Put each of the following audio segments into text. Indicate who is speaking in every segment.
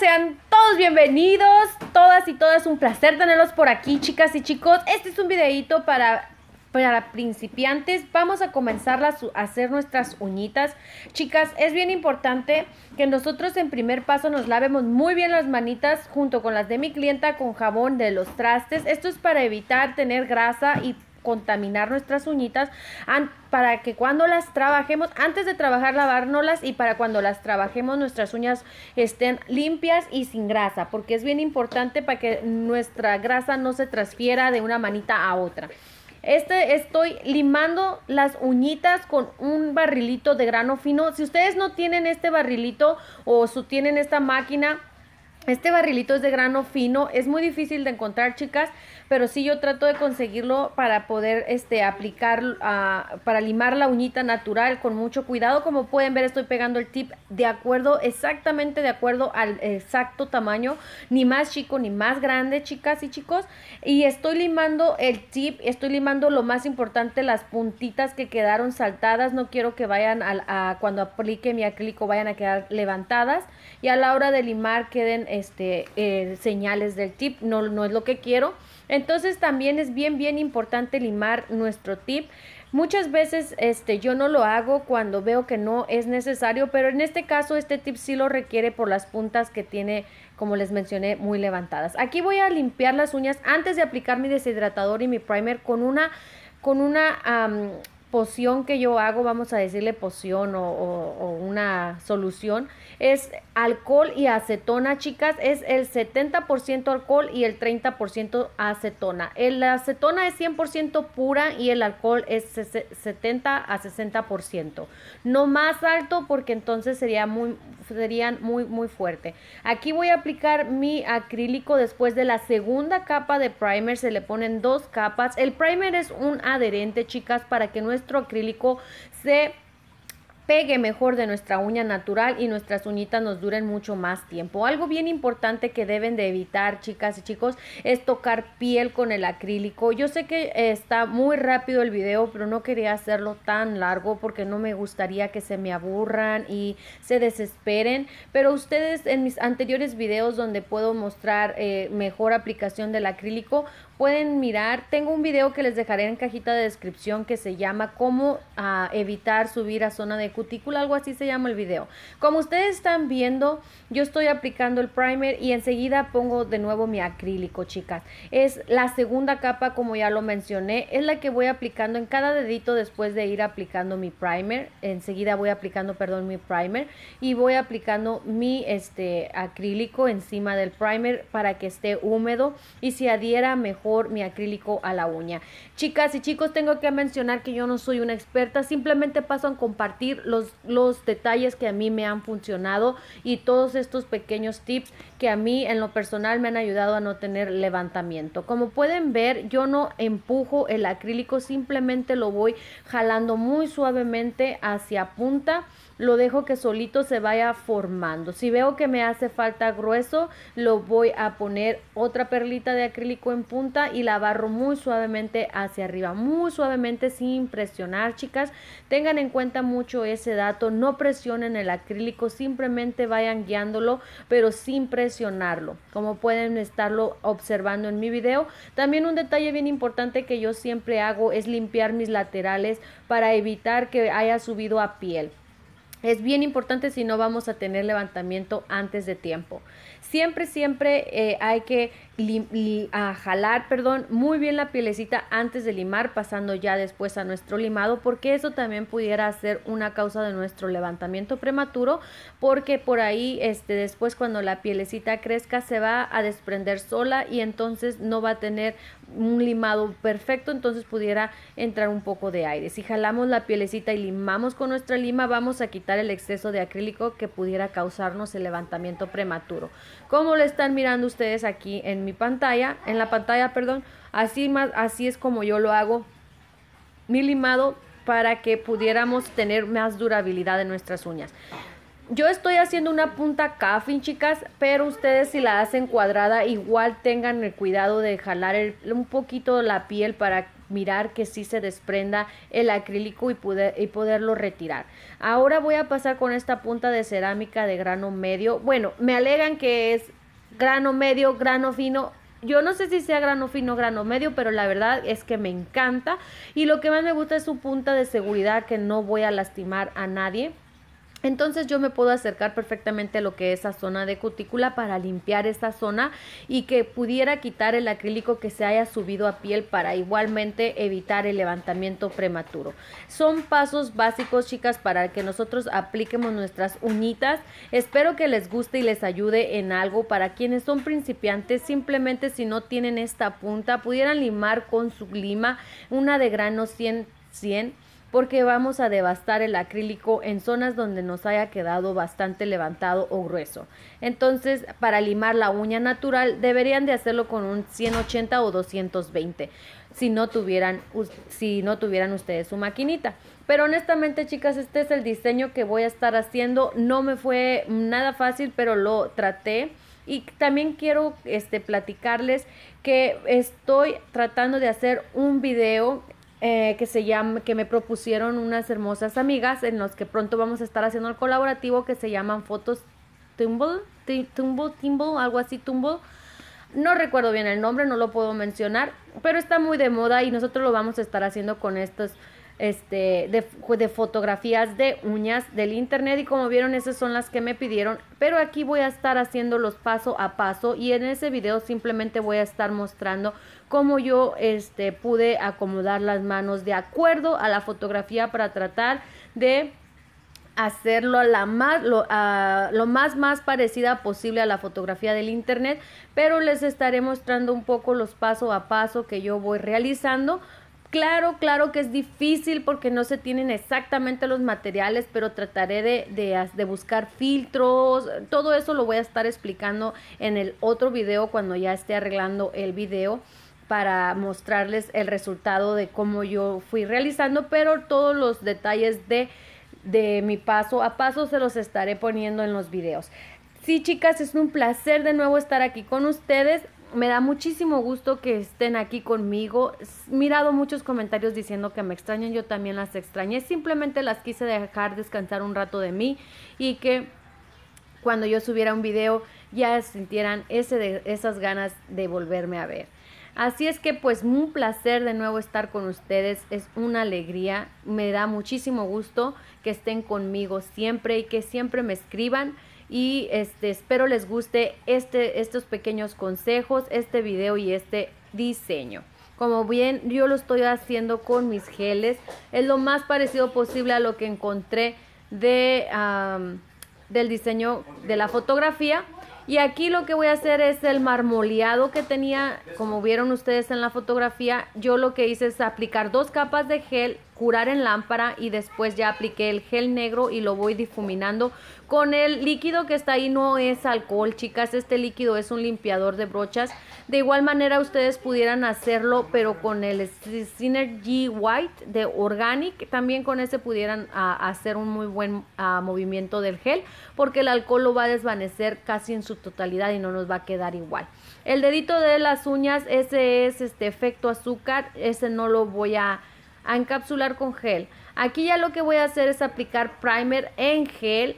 Speaker 1: sean todos bienvenidos, todas y todas, un placer tenerlos por aquí, chicas y chicos. Este es un videito para, para principiantes. Vamos a comenzar a hacer nuestras uñitas. Chicas, es bien importante que nosotros en primer paso nos lavemos muy bien las manitas junto con las de mi clienta con jabón de los trastes. Esto es para evitar tener grasa y contaminar nuestras uñitas para que cuando las trabajemos, antes de trabajar lavárnoslas y para cuando las trabajemos nuestras uñas estén limpias y sin grasa, porque es bien importante para que nuestra grasa no se transfiera de una manita a otra. Este estoy limando las uñitas con un barrilito de grano fino. Si ustedes no tienen este barrilito o su tienen esta máquina, este barrilito es de grano fino, es muy difícil de encontrar, chicas, pero sí yo trato de conseguirlo para poder este, aplicar, ah, para limar la uñita natural con mucho cuidado. Como pueden ver, estoy pegando el tip de acuerdo, exactamente de acuerdo al exacto tamaño, ni más chico ni más grande, chicas y chicos. Y estoy limando el tip, estoy limando lo más importante, las puntitas que quedaron saltadas. No quiero que vayan a, cuando aplique mi acrílico, vayan a quedar levantadas. Y a la hora de limar queden este, eh, señales del tip, no, no es lo que quiero. Entonces también es bien, bien importante limar nuestro tip. Muchas veces este, yo no lo hago cuando veo que no es necesario, pero en este caso este tip sí lo requiere por las puntas que tiene, como les mencioné, muy levantadas. Aquí voy a limpiar las uñas antes de aplicar mi deshidratador y mi primer con una, con una poción que yo hago, vamos a decirle poción o, una solución, es alcohol y acetona, chicas, es el 70% alcohol y el 30% acetona. El acetona es 100% pura y el alcohol es 70 a 60%. No más alto porque entonces sería muy, serían muy, muy fuerte. Aquí voy a aplicar mi acrílico después de la segunda capa de primer, se le ponen dos capas. El primer es un adherente, chicas, para que no nuestro acrílico se pegue mejor de nuestra uña natural y nuestras uñitas nos duren mucho más tiempo. Algo bien importante que deben de evitar, chicas y chicos, es tocar piel con el acrílico. Yo sé que eh, está muy rápido el video, pero no quería hacerlo tan largo porque no me gustaría que se me aburran y se desesperen. Pero ustedes en mis anteriores videos donde puedo mostrar eh, mejor aplicación del acrílico, pueden mirar. Tengo un video que les dejaré en cajita de descripción que se llama cómo ah, evitar subir a zona de cutícula, algo así se llama el video. Como ustedes están viendo, yo estoy aplicando el primer y enseguida pongo de nuevo mi acrílico, chicas. Es la segunda capa, como ya lo mencioné, es la que voy aplicando en cada dedito después de ir aplicando mi primer. Enseguida voy aplicando, perdón, mi primer y voy aplicando mi este acrílico encima del primer para que esté húmedo y se adhiera mejor por mi acrílico a la uña. Chicas y chicos, tengo que mencionar que yo no soy una experta, simplemente paso a compartir los, los detalles que a mí me han funcionado y todos estos pequeños tips que a mí en lo personal me han ayudado a no tener levantamiento. Como pueden ver, yo no empujo el acrílico, simplemente lo voy jalando muy suavemente hacia punta lo dejo que solito se vaya formando. Si veo que me hace falta grueso, lo voy a poner otra perlita de acrílico en punta y la barro muy suavemente hacia arriba, muy suavemente sin presionar, chicas. Tengan en cuenta mucho ese dato, no presionen el acrílico, simplemente vayan guiándolo, pero sin presionarlo, como pueden estarlo observando en mi video. También un detalle bien importante que yo siempre hago es limpiar mis laterales para evitar que haya subido a piel. Es bien importante si no vamos a tener levantamiento antes de tiempo. Siempre, siempre eh, hay que a jalar, perdón, muy bien la pielecita antes de limar, pasando ya después a nuestro limado, porque eso también pudiera ser una causa de nuestro levantamiento prematuro, porque por ahí este después cuando la pielecita crezca se va a desprender sola y entonces no va a tener un limado perfecto, entonces pudiera entrar un poco de aire. Si jalamos la pielecita y limamos con nuestra lima, vamos a quitar el exceso de acrílico que pudiera causarnos el levantamiento prematuro. Como lo están mirando ustedes aquí en mi pantalla, en la pantalla, perdón, así, más, así es como yo lo hago, mi limado para que pudiéramos tener más durabilidad de nuestras uñas. Yo estoy haciendo una punta caffin, chicas, pero ustedes si la hacen cuadrada, igual tengan el cuidado de jalar un poquito la piel para mirar que si se desprenda el acrílico y, poder, y poderlo retirar. Ahora voy a pasar con esta punta de cerámica de grano medio. Bueno, me alegan que es grano medio, grano fino. Yo no sé si sea grano fino, grano medio, pero la verdad es que me encanta. Y lo que más me gusta es su punta de seguridad, que no voy a lastimar a nadie. Entonces yo me puedo acercar perfectamente a lo que es esa zona de cutícula para limpiar esta zona y que pudiera quitar el acrílico que se haya subido a piel para igualmente evitar el levantamiento prematuro. Son pasos básicos chicas para que nosotros apliquemos nuestras uñitas. Espero que les guste y les ayude en algo. Para quienes son principiantes, simplemente si no tienen esta punta, pudieran limar con su lima una de grano 100 100 porque vamos a devastar el acrílico en zonas donde nos haya quedado bastante levantado o grueso. Entonces, para limar la uña natural deberían de hacerlo con un 180 o 220 si no tuvieran si no tuvieran ustedes su maquinita. Pero honestamente, chicas, este es el diseño que voy a estar haciendo. No me fue nada fácil, pero lo traté. Y también quiero este, platicarles que estoy tratando de hacer un video eh, que se que me propusieron unas hermosas amigas en los que pronto vamos a estar haciendo el colaborativo que se llaman Fotos Tumble, Tumble, Tumble, algo así, Tumble. No recuerdo bien el nombre, no lo puedo mencionar, pero está muy de moda y nosotros lo vamos a estar haciendo con estos este, de, fotografías de uñas del internet y como vieron esas son las que me pidieron pero aquí voy a estar haciéndolos paso a paso y en ese video simplemente voy a estar mostrando cómo yo este, pude acomodar las manos de acuerdo a la fotografía para tratar de hacerlo la más, lo, más más parecida posible a la fotografía del internet pero les estaré mostrando un poco los paso a paso que yo voy realizando Claro, claro que es difícil porque no se tienen exactamente los materiales, pero trataré de, buscar filtros. Todo eso lo voy a estar explicando en el otro video cuando ya esté arreglando el video para mostrarles el resultado de cómo yo fui realizando, pero todos los detalles de, de mi paso a paso se los estaré poniendo en los videos. Sí, chicas, es un placer de nuevo estar aquí con ustedes me da muchísimo gusto que estén aquí conmigo. He mirado muchos comentarios diciendo que me extrañan, yo también las extrañé. Simplemente las quise dejar descansar un rato de mí y que cuando yo subiera un video ya sintieran ese esas ganas de volverme a ver. Así es que pues un placer de nuevo estar con ustedes, es una alegría, me da muchísimo gusto que estén conmigo siempre y que siempre me escriban y este, espero les guste este, estos pequeños consejos, este video y este diseño. Como bien yo lo estoy haciendo con mis geles, es lo más parecido posible a lo que encontré de, del diseño de la fotografía. Y aquí lo que voy a hacer es el marmoleado que tenía, como vieron ustedes en la fotografía, yo lo que hice es aplicar dos capas de gel curar en lámpara y después ya apliqué el gel negro y lo voy difuminando con el líquido que está ahí no es alcohol chicas este líquido es un limpiador de brochas de igual manera ustedes pudieran hacerlo pero con el Synergy White de Organic también con ese pudieran ah, hacer un muy buen ah, movimiento del gel porque el alcohol lo va a desvanecer casi en su totalidad y no nos va a quedar igual el dedito de las uñas ese es este efecto azúcar ese no lo voy a a encapsular con gel. Aquí ya lo que voy a hacer es aplicar primer en gel,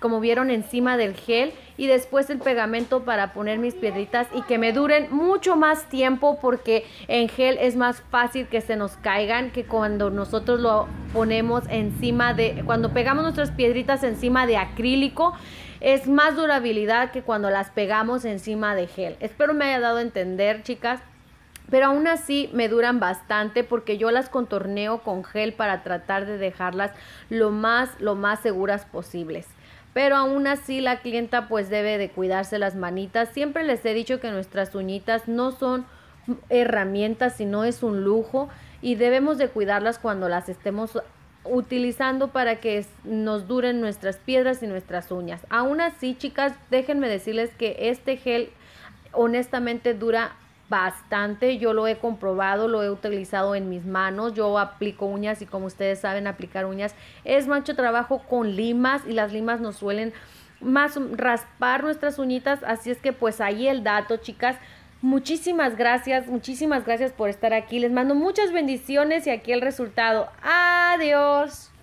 Speaker 1: como vieron encima del gel y después el pegamento para poner mis piedritas y que me duren mucho más tiempo porque en gel es más fácil que se nos caigan que cuando nosotros lo ponemos encima de, cuando pegamos nuestras piedritas encima de acrílico es más durabilidad que cuando las pegamos encima de gel. Espero me haya dado a entender chicas. Pero aún así me duran bastante porque yo las contorneo con gel para tratar de dejarlas lo más, lo más seguras posibles. Pero aún así la clienta pues debe de cuidarse las manitas. Siempre les he dicho que nuestras uñitas no son herramientas, sino es un lujo y debemos de cuidarlas cuando las estemos utilizando para que nos duren nuestras piedras y nuestras uñas. Aún así, chicas, déjenme decirles que este gel honestamente dura bastante, yo lo he comprobado, lo he utilizado en mis manos, yo aplico uñas y como ustedes saben aplicar uñas es mucho trabajo con limas y las limas nos suelen más raspar nuestras uñitas, así es que pues ahí el dato chicas. Muchísimas gracias, muchísimas gracias por estar aquí. Les mando muchas bendiciones y aquí el resultado. Adiós.